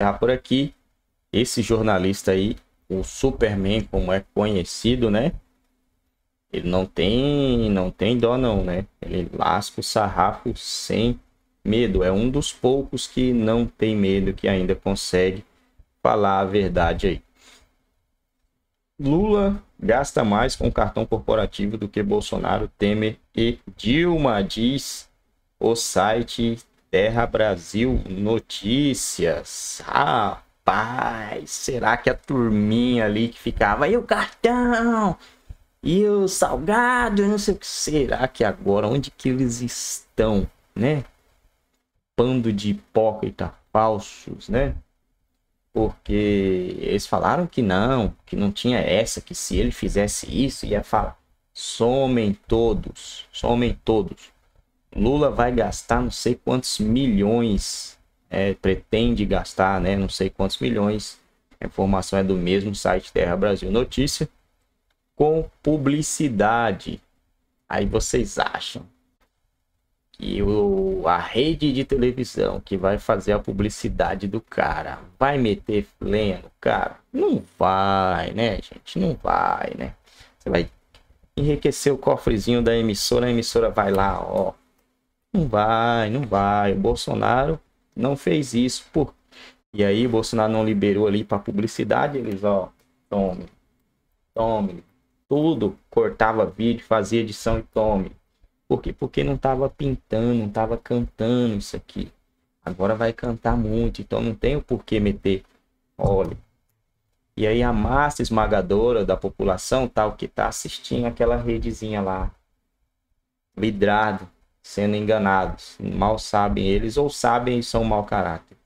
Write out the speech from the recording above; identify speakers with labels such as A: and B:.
A: encerrar por aqui. Esse jornalista aí, o Superman, como é conhecido, né? Ele não tem, não tem dó não, né? Ele lasca o sarrafo sem medo. É um dos poucos que não tem medo, que ainda consegue falar a verdade aí. Lula gasta mais com cartão corporativo do que Bolsonaro, Temer e Dilma, diz o site Terra Brasil Notícias. Rapaz, será que a turminha ali que ficava, e o cartão? E o salgado? Eu não sei o que. Será que agora, onde que eles estão, né? Pando de hipócrita falsos, né? Porque eles falaram que não, que não tinha essa, que se ele fizesse isso, ia falar. Somem todos, somem todos. Lula vai gastar não sei quantos milhões, é, pretende gastar, né? Não sei quantos milhões. A informação é do mesmo site Terra Brasil Notícia. Com publicidade. Aí vocês acham que o, a rede de televisão que vai fazer a publicidade do cara vai meter lenha no cara? Não vai, né, gente? Não vai, né? Você vai enriquecer o cofrezinho da emissora, a emissora vai lá, ó, não vai, não vai. O Bolsonaro não fez isso. Por... E aí o Bolsonaro não liberou ali para publicidade, eles, ó, tome, tome. Tudo, cortava vídeo, fazia edição e tome. Por quê? Porque não estava pintando, não estava cantando isso aqui. Agora vai cantar muito, então não tem o porquê meter óleo. E aí a massa esmagadora da população tal tá, que está assistindo aquela redezinha lá, vidrado, sendo enganados. Mal sabem eles ou sabem e são mau caráter.